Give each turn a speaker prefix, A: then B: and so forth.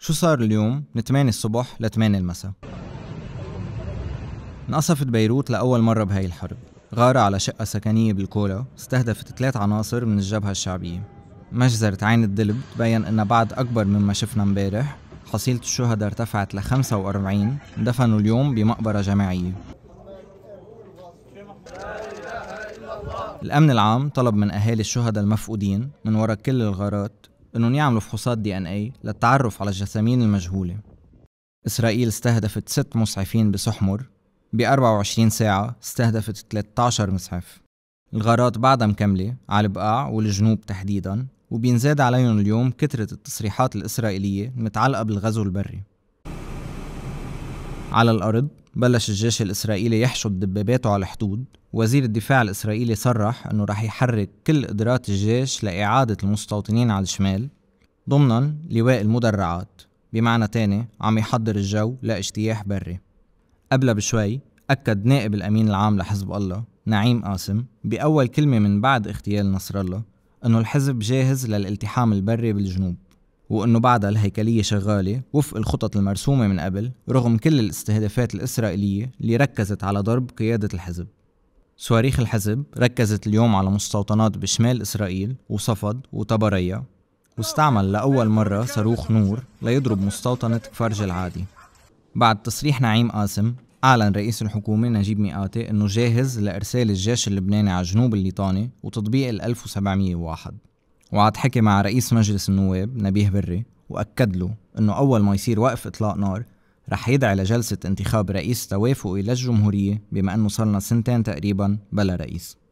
A: شو صار اليوم من 8 الصبح ل 8 المساء انقصفت بيروت لأول مرة بهاي الحرب غارة على شقة سكنية بالكولا استهدفت ثلاث عناصر من الجبهة الشعبية مجزرة عين الدلب تبين انها بعد أكبر مما شفنا امبارح حصيلة الشهداء ارتفعت ل 45 اندفنوا اليوم بمقبرة جماعية الأمن العام طلب من أهالي الشهداء المفقودين من وراء كل الغارات انهم يعملوا فحوصات دي ان اي للتعرف على الجثامين المجهوله اسرائيل استهدفت ست مسعفين بسحمر ب 24 ساعة استهدفت 13 مسعف الغارات بعدها مكملة على البقاع والجنوب تحديدا وبينزاد عليهم اليوم كثرة التصريحات الإسرائيلية المتعلقة بالغزو البري على الأرض بلش الجيش الإسرائيلي يحشد دباباته على الحدود وزير الدفاع الإسرائيلي صرح أنه رح يحرك كل قدرات الجيش لإعادة المستوطنين على الشمال ضمنا لواء المدرعات بمعنى تاني عم يحضر الجو لاجتياح بري قبلها بشوي أكد نائب الأمين العام لحزب الله نعيم قاسم بأول كلمة من بعد اغتيال نصر الله أنه الحزب جاهز للالتحام البري بالجنوب وأنه بعدها الهيكلية شغالة وفق الخطط المرسومة من قبل رغم كل الاستهدافات الإسرائيلية اللي ركزت على ضرب قيادة الحزب صواريخ الحزب ركزت اليوم على مستوطنات بشمال إسرائيل وصفد وطبريا واستعمل لأول مرة صاروخ نور ليضرب مستوطنة كفرج العادي بعد تصريح نعيم قاسم أعلن رئيس الحكومة نجيب ميقاتي أنه جاهز لإرسال الجيش اللبناني على جنوب الليطاني وتطبيق ال 1701 وعاد حكي مع رئيس مجلس النواب نبيه بري وأكد له أنه أول ما يصير وقف إطلاق نار رح يدعي لجلسة انتخاب رئيس توافقي للجمهورية بما أنه صرنا سنتين تقريبا بلا رئيس